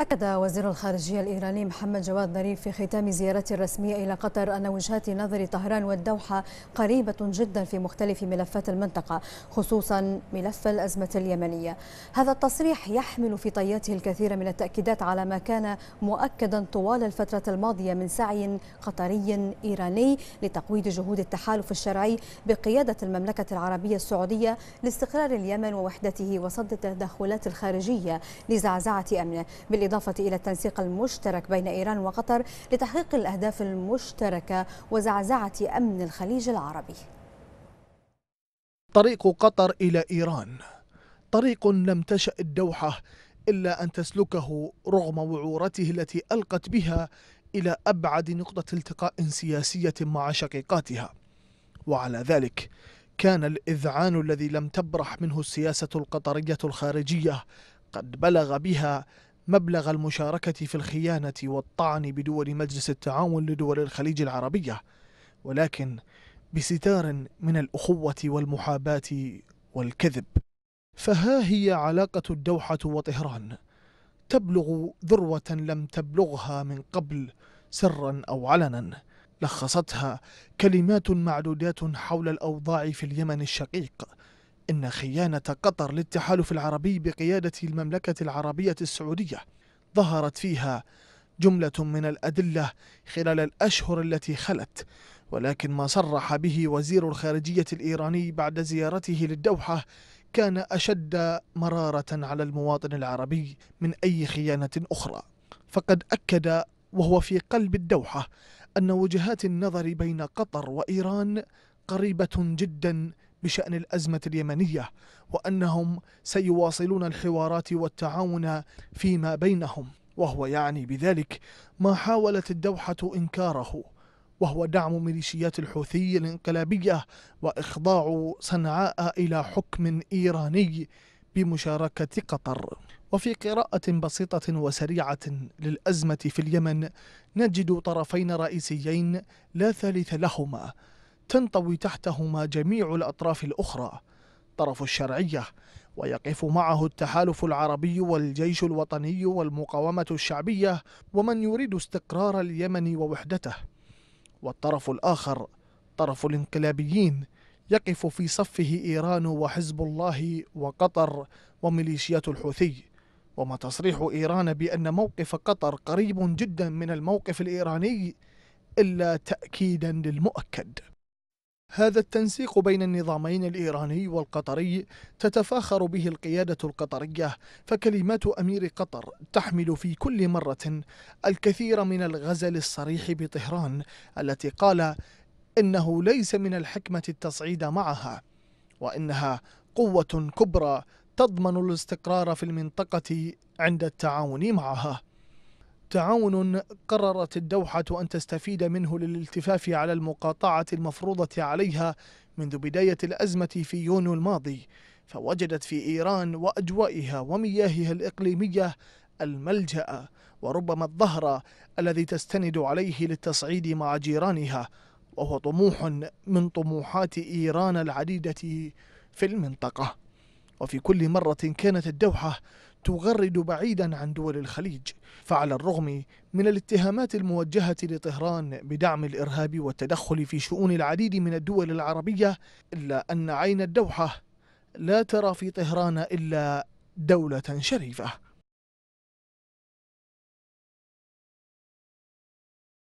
أكد وزير الخارجية الإيراني محمد جواد ظريف في ختام زيارته الرسمية إلى قطر أن وجهات نظر طهران والدوحة قريبة جدا في مختلف ملفات المنطقة خصوصا ملف الأزمة اليمنية هذا التصريح يحمل في طياته الكثير من التأكيدات على ما كان مؤكدا طوال الفترة الماضية من سعي قطري إيراني لتقويض جهود التحالف الشرعي بقيادة المملكة العربية السعودية لاستقرار اليمن ووحدته وصد التدخلات الخارجية لزعزعة أمنه بالإضافة إلى التنسيق المشترك بين إيران وقطر لتحقيق الأهداف المشتركة وزعزعة أمن الخليج العربي طريق قطر إلى إيران طريق لم تشأ الدوحة إلا أن تسلكه رغم وعورته التي ألقت بها إلى أبعد نقطة التقاء سياسية مع شقيقاتها وعلى ذلك كان الإذعان الذي لم تبرح منه السياسة القطرية الخارجية قد بلغ بها مبلغ المشاركة في الخيانة والطعن بدول مجلس التعاون لدول الخليج العربية ولكن بستار من الأخوة والمحاباة والكذب فها هي علاقة الدوحة وطهران تبلغ ذروة لم تبلغها من قبل سرا أو علنا لخصتها كلمات معدودات حول الأوضاع في اليمن الشقيق إن خيانة قطر للتحالف العربي بقيادة المملكة العربية السعودية ظهرت فيها جملة من الأدلة خلال الأشهر التي خلت ولكن ما صرح به وزير الخارجية الإيراني بعد زيارته للدوحة كان أشد مرارة على المواطن العربي من أي خيانة أخرى فقد أكد وهو في قلب الدوحة أن وجهات النظر بين قطر وإيران قريبة جدا بشأن الأزمة اليمنية وأنهم سيواصلون الحوارات والتعاون فيما بينهم وهو يعني بذلك ما حاولت الدوحة إنكاره وهو دعم ميليشيات الحوثي الانقلابية وإخضاع صنعاء إلى حكم إيراني بمشاركة قطر وفي قراءة بسيطة وسريعة للأزمة في اليمن نجد طرفين رئيسيين لا ثالث لهما تنطوي تحتهما جميع الأطراف الأخرى طرف الشرعية ويقف معه التحالف العربي والجيش الوطني والمقاومة الشعبية ومن يريد استقرار اليمن ووحدته والطرف الآخر طرف الانقلابيين يقف في صفه إيران وحزب الله وقطر وميليشيات الحوثي وما تصريح إيران بأن موقف قطر قريب جدا من الموقف الإيراني إلا تأكيدا للمؤكد هذا التنسيق بين النظامين الإيراني والقطري تتفاخر به القيادة القطرية فكلمات أمير قطر تحمل في كل مرة الكثير من الغزل الصريح بطهران التي قال إنه ليس من الحكمة التصعيد معها وإنها قوة كبرى تضمن الاستقرار في المنطقة عند التعاون معها تعاون قررت الدوحة أن تستفيد منه للالتفاف على المقاطعة المفروضة عليها منذ بداية الأزمة في يونيو الماضي فوجدت في إيران وأجوائها ومياهها الإقليمية الملجأ وربما الظهر الذي تستند عليه للتصعيد مع جيرانها وهو طموح من طموحات إيران العديدة في المنطقة وفي كل مرة كانت الدوحة تغرد بعيدا عن دول الخليج فعلى الرغم من الاتهامات الموجهة لطهران بدعم الإرهاب والتدخل في شؤون العديد من الدول العربية إلا أن عين الدوحة لا ترى في طهران إلا دولة شريفة